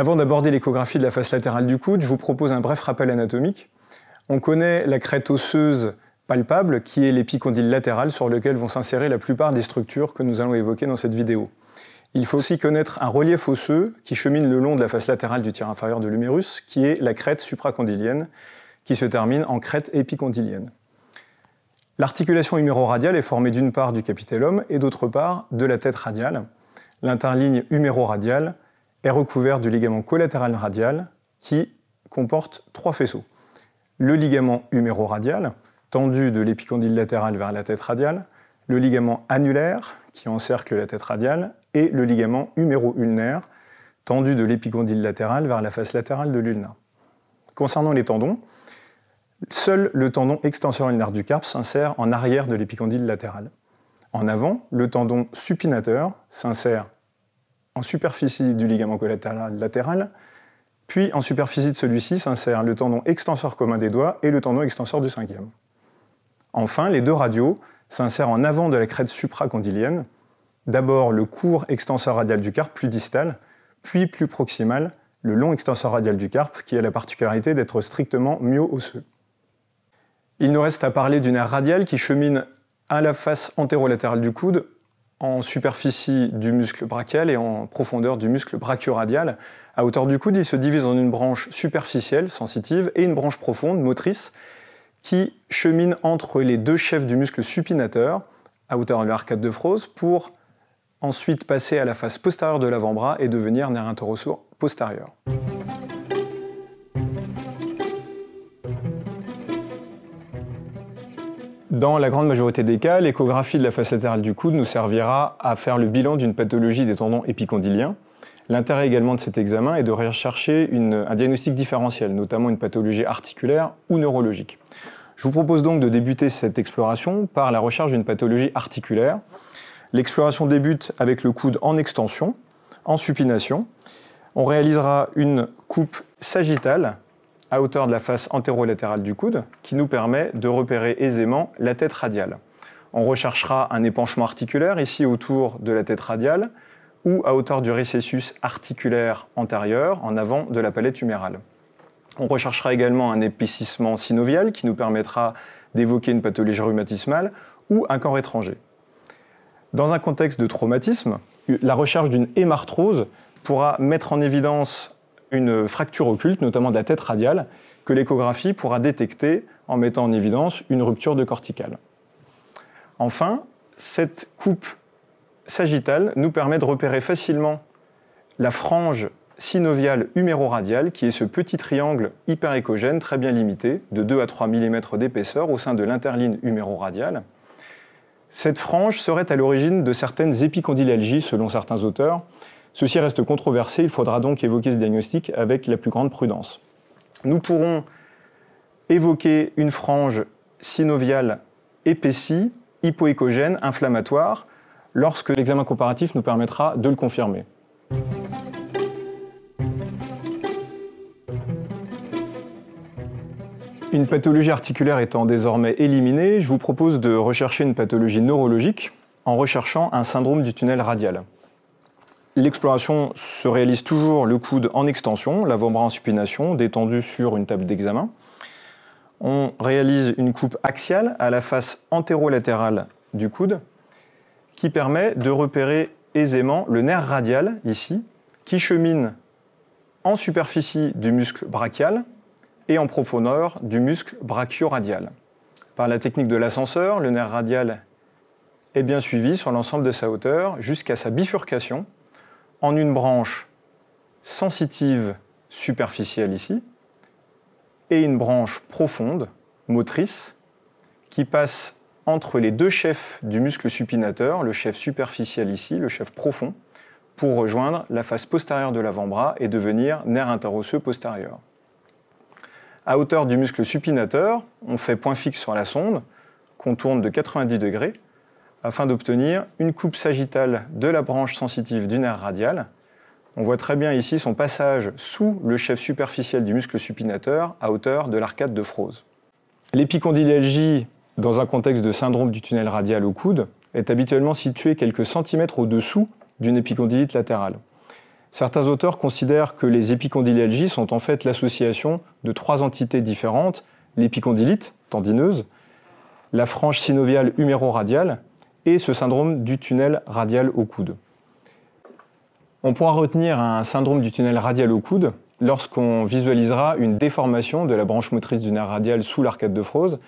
Avant d'aborder l'échographie de la face latérale du coude, je vous propose un bref rappel anatomique. On connaît la crête osseuse palpable, qui est l'épicondyle latéral sur lequel vont s'insérer la plupart des structures que nous allons évoquer dans cette vidéo. Il faut aussi connaître un relief osseux qui chemine le long de la face latérale du tiers inférieur de l'humérus, qui est la crête supracondylienne, qui se termine en crête épicondylienne. L'articulation huméroradiale est formée d'une part du capitellum et d'autre part de la tête radiale. L'interligne huméroradiale est recouvert du ligament collatéral radial qui comporte trois faisceaux. Le ligament huméro-radial tendu de l'épicondyle latéral vers la tête radiale, le ligament annulaire qui encercle la tête radiale et le ligament huméro-ulnaire tendu de l'épicondyle latéral vers la face latérale de l'ulna. Concernant les tendons, seul le tendon extenseur ulnaire du carpe s'insère en arrière de l'épicondyle latéral. En avant, le tendon supinateur s'insère en superficie du ligament collatéral latéral, puis en superficie de celui-ci s'insère le tendon extenseur commun des doigts et le tendon extenseur du cinquième. Enfin, les deux radios s'insèrent en avant de la crête supracondylienne, d'abord le court extenseur radial du carpe, plus distal, puis plus proximal, le long extenseur radial du carpe, qui a la particularité d'être strictement myo-osseux. Il nous reste à parler d'une aire radiale qui chemine à la face antérolatérale du coude, en superficie du muscle brachial et en profondeur du muscle brachioradial. À hauteur du coude, il se divise en une branche superficielle, sensitive, et une branche profonde, motrice, qui chemine entre les deux chefs du muscle supinateur, à hauteur de l'arcade de Froese, pour ensuite passer à la face postérieure de l'avant-bras et devenir nerf interosseux postérieur. dans la grande majorité des cas, l'échographie de la face latérale du coude nous servira à faire le bilan d'une pathologie des tendons épicondyliens. L'intérêt également de cet examen est de rechercher un diagnostic différentiel, notamment une pathologie articulaire ou neurologique. Je vous propose donc de débuter cette exploration par la recherche d'une pathologie articulaire. L'exploration débute avec le coude en extension, en supination. On réalisera une coupe sagittale à hauteur de la face antérolatérale du coude qui nous permet de repérer aisément la tête radiale. On recherchera un épanchement articulaire ici autour de la tête radiale ou à hauteur du récessus articulaire antérieur en avant de la palette humérale. On recherchera également un épaississement synovial qui nous permettra d'évoquer une pathologie rhumatismale ou un corps étranger. Dans un contexte de traumatisme, la recherche d'une hémarthrose pourra mettre en évidence une fracture occulte, notamment de la tête radiale, que l'échographie pourra détecter en mettant en évidence une rupture de corticale. Enfin, cette coupe sagittale nous permet de repérer facilement la frange synoviale huméroradiale, qui est ce petit triangle hyperécogène très bien limité, de 2 à 3 mm d'épaisseur au sein de l'interligne huméroradiale. Cette frange serait à l'origine de certaines épicondylalgies, selon certains auteurs, Ceci reste controversé, il faudra donc évoquer ce diagnostic avec la plus grande prudence. Nous pourrons évoquer une frange synoviale épaissie, hypoécogène, inflammatoire, lorsque l'examen comparatif nous permettra de le confirmer. Une pathologie articulaire étant désormais éliminée, je vous propose de rechercher une pathologie neurologique en recherchant un syndrome du tunnel radial. L'exploration se réalise toujours le coude en extension, l'avant-bras en supination, détendu sur une table d'examen. On réalise une coupe axiale à la face antérolatérale du coude qui permet de repérer aisément le nerf radial ici qui chemine en superficie du muscle brachial et en profondeur du muscle brachioradial. Par la technique de l'ascenseur, le nerf radial est bien suivi sur l'ensemble de sa hauteur jusqu'à sa bifurcation en une branche sensitive superficielle ici et une branche profonde, motrice, qui passe entre les deux chefs du muscle supinateur, le chef superficiel ici, le chef profond, pour rejoindre la face postérieure de l'avant-bras et devenir nerf interosseux postérieur. À hauteur du muscle supinateur, on fait point fixe sur la sonde, qu'on tourne de 90 degrés, afin d'obtenir une coupe sagittale de la branche sensitive du nerf radial. On voit très bien ici son passage sous le chef superficiel du muscle supinateur à hauteur de l'arcade de Froese. L'épicondylalgie, dans un contexte de syndrome du tunnel radial au coude, est habituellement située quelques centimètres au-dessous d'une épicondylite latérale. Certains auteurs considèrent que les épicondylalgies sont en fait l'association de trois entités différentes, l'épicondylite, tendineuse, la frange synoviale huméroradiale et ce syndrome du tunnel radial au coude. On pourra retenir un syndrome du tunnel radial au coude lorsqu'on visualisera une déformation de la branche motrice du nerf radial sous l'arcade de Froese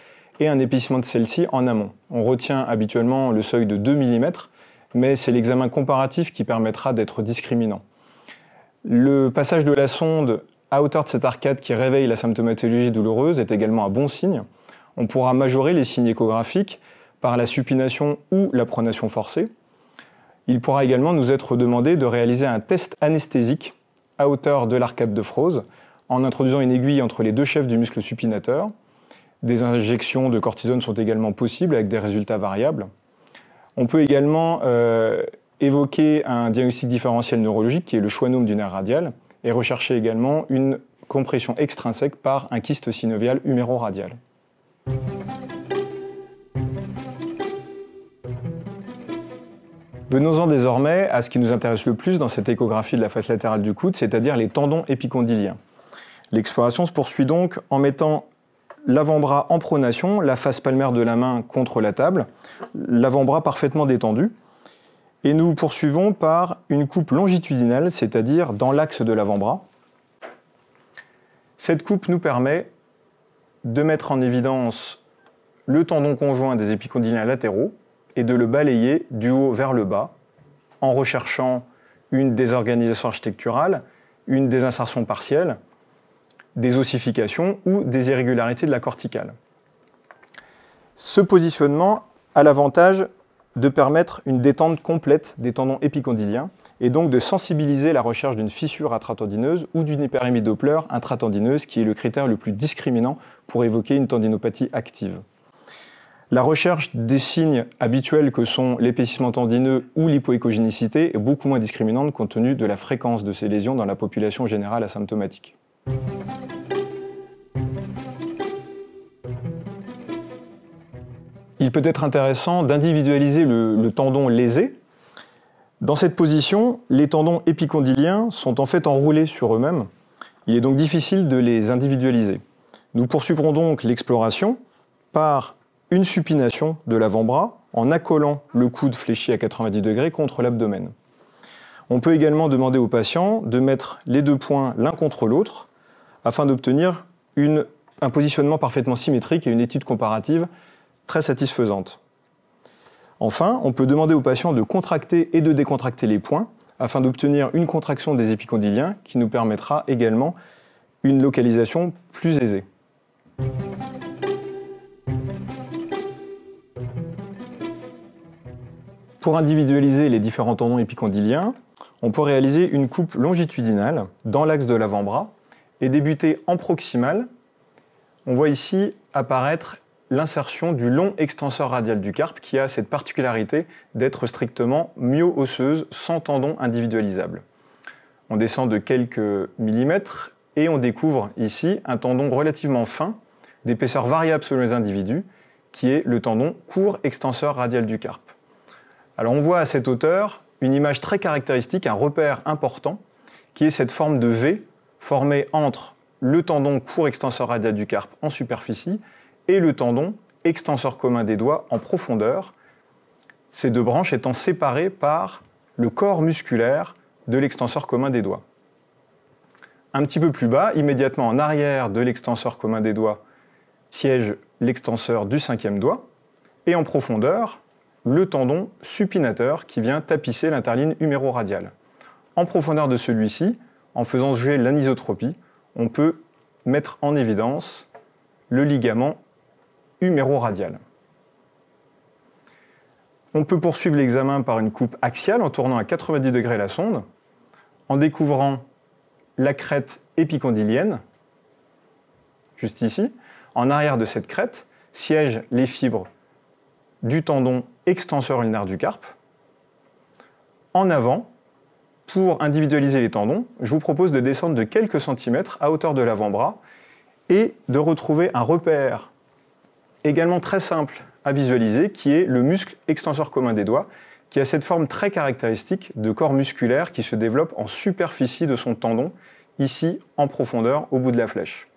et un épaississement de celle-ci en amont. On retient habituellement le seuil de 2 mm, mais c'est l'examen comparatif qui permettra d'être discriminant. Le passage de la sonde à hauteur de cette arcade qui réveille la symptomatologie douloureuse est également un bon signe. On pourra majorer les signes échographiques par la supination ou la pronation forcée. Il pourra également nous être demandé de réaliser un test anesthésique à hauteur de l'arcade de Froese en introduisant une aiguille entre les deux chefs du muscle supinateur. Des injections de cortisone sont également possibles avec des résultats variables. On peut également euh, évoquer un diagnostic différentiel neurologique qui est le schwannome du nerf radial et rechercher également une compression extrinsèque par un kyste synovial huméroradial. radial Venons-en désormais à ce qui nous intéresse le plus dans cette échographie de la face latérale du coude, c'est-à-dire les tendons épicondyliens. L'exploration se poursuit donc en mettant l'avant-bras en pronation, la face palmaire de la main contre la table, l'avant-bras parfaitement détendu. Et nous poursuivons par une coupe longitudinale, c'est-à-dire dans l'axe de l'avant-bras. Cette coupe nous permet de mettre en évidence le tendon conjoint des épicondyliens latéraux, et de le balayer du haut vers le bas en recherchant une désorganisation architecturale, une désinsertion partielle, des ossifications ou des irrégularités de la corticale. Ce positionnement a l'avantage de permettre une détente complète des tendons épicondyliens et donc de sensibiliser la recherche d'une fissure intratendineuse ou d'une hyperémie Doppler intratendineuse qui est le critère le plus discriminant pour évoquer une tendinopathie active. La recherche des signes habituels que sont l'épaississement tendineux ou l'hypoécogénicité est beaucoup moins discriminante compte tenu de la fréquence de ces lésions dans la population générale asymptomatique. Il peut être intéressant d'individualiser le, tendon lésé dans cette position, les tendons épicondyliens sont en fait enroulés sur eux-mêmes. Il est donc difficile de les individualiser. Nous poursuivrons donc l'exploration par une supination de l'avant-bras en accolant le coude fléchi à 90 degrés contre l'abdomen. On peut également demander au patient de mettre les deux points l'un contre l'autre afin d'obtenir un positionnement parfaitement symétrique et une étude comparative très satisfaisante. Enfin, on peut demander au patient de contracter et de décontracter les points afin d'obtenir une contraction des épicondyliens qui nous permettra également une localisation plus aisée. Pour individualiser les différents tendons épicondyliens, on peut réaliser une coupe longitudinale dans l'axe de l'avant-bras et débuter en proximal. On voit ici apparaître l'insertion du long extenseur radial du carpe qui a cette particularité d'être strictement myo-osseuse sans tendon individualisable. On descend de quelques millimètres et on découvre ici un tendon relativement fin d'épaisseur variable selon les individus qui est le tendon court extenseur radial du carpe on voit à cette hauteur une image très caractéristique, un repère important, qui est cette forme de V formée entre le tendon court extenseur radial du carpe en superficie et le tendon extenseur commun des doigts en profondeur, ces deux branches étant séparées par le corps musculaire de l'extenseur commun des doigts. Un petit peu plus bas, immédiatement en arrière de l'extenseur commun des doigts, siège l'extenseur du cinquième doigt, et en profondeur, le tendon supinateur qui vient tapisser l'interline huméroradiale. En profondeur de celui-ci, en faisant jouer l'anisotropie, on peut mettre en évidence le ligament huméroradial. On peut poursuivre l'examen par une coupe axiale en tournant à 90 degrés la sonde, en découvrant la crête épicondylienne, juste ici. En arrière de cette crête siègent les fibres du tendon extenseur ulnaire du carpe. En avant, pour individualiser les tendons, je vous propose de descendre de quelques centimètres à hauteur de l'avant-bras et de retrouver un repère également très simple à visualiser qui est le muscle extenseur commun des doigts qui a cette forme très caractéristique de corps musculaire qui se développe en superficie de son tendon, ici en profondeur au bout de la flèche.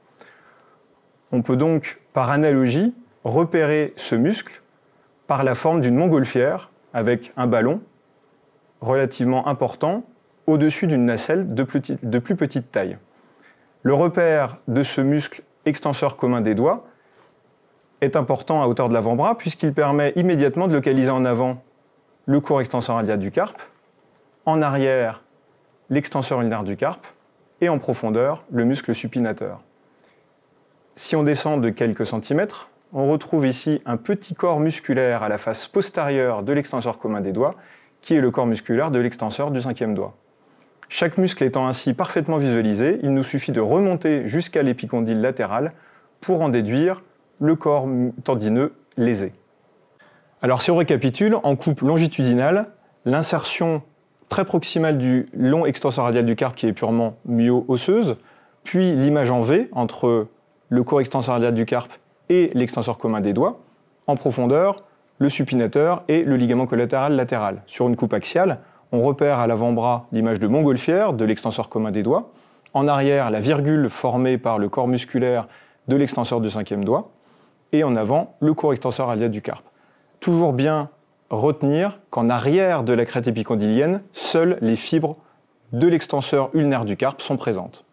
On peut donc par analogie repérer ce muscle par la forme d'une montgolfière avec un ballon relativement important au-dessus d'une nacelle de plus, petite, taille. Le repère de ce muscle extenseur commun des doigts est important à hauteur de l'avant-bras puisqu'il permet immédiatement de localiser en avant le court extenseur radial du carpe, en arrière l'extenseur ulnaire du carpe et en profondeur le muscle supinateur. Si on descend de quelques centimètres, on retrouve ici un petit corps musculaire à la face postérieure de l'extenseur commun des doigts, qui est le corps musculaire de l'extenseur du cinquième doigt. Chaque muscle étant ainsi parfaitement visualisé, il nous suffit de remonter jusqu'à l'épicondyle latéral pour en déduire le corps tendineux lésé. Alors si on récapitule, en coupe longitudinale, l'insertion très proximale du long extenseur radial du carpe qui est purement myo-osseuse, puis l'image en V entre le corps extenseur radial du carpe et l'extenseur commun des doigts, en profondeur, le supinateur et le ligament collatéral latéral. Sur une coupe axiale, on repère à l'avant-bras l'image de montgolfière de l'extenseur commun des doigts, en arrière la virgule formée par le corps musculaire de l'extenseur du cinquième doigt, et en avant le court extenseur radial du carpe. Toujours bien retenir qu'en arrière de la crête épicondylienne, seules les fibres de l'extenseur ulnaire du carpe sont présentes.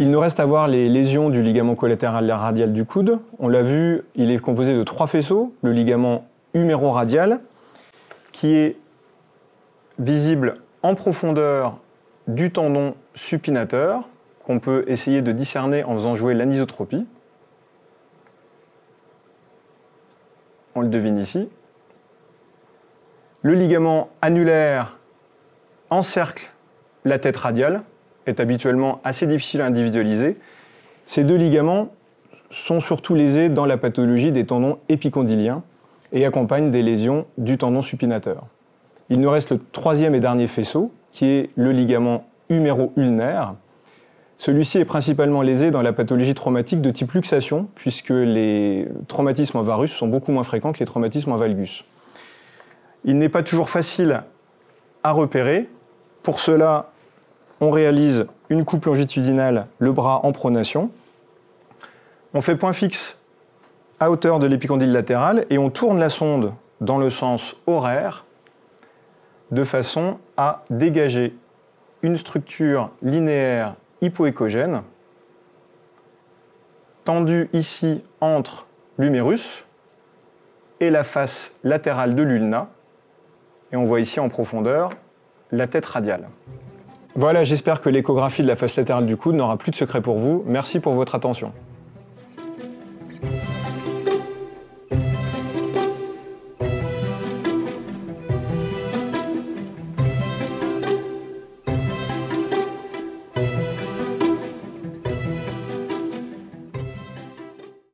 Il nous reste à voir les lésions du ligament collatéral radial du coude. On l'a vu, il est composé de trois faisceaux, le ligament huméro-radial, qui est visible en profondeur du tendon supinateur, qu'on peut essayer de discerner en faisant jouer l'anisotropie. On le devine ici. Le ligament annulaire encercle la tête radiale, est habituellement assez difficile à individualiser, ces deux ligaments sont surtout lésés dans la pathologie des tendons épicondyliens et accompagnent des lésions du tendon supinateur. Il nous reste le troisième et dernier faisceau, qui est le ligament huméro-ulnaire. Celui-ci est principalement lésé dans la pathologie traumatique de type luxation, puisque les traumatismes en varus sont beaucoup moins fréquents que les traumatismes en valgus. Il n'est pas toujours facile à repérer. Pour cela, on réalise une coupe longitudinale, le bras en pronation. On fait point fixe à hauteur de l'épicondyle latéral et on tourne la sonde dans le sens horaire de façon à dégager une structure linéaire hypoécogène tendue ici entre l'humérus et la face latérale de l'ulna et on voit ici en profondeur la tête radiale. Voilà, j'espère que l'échographie de la face latérale du coude n'aura plus de secret pour vous. Merci pour votre attention.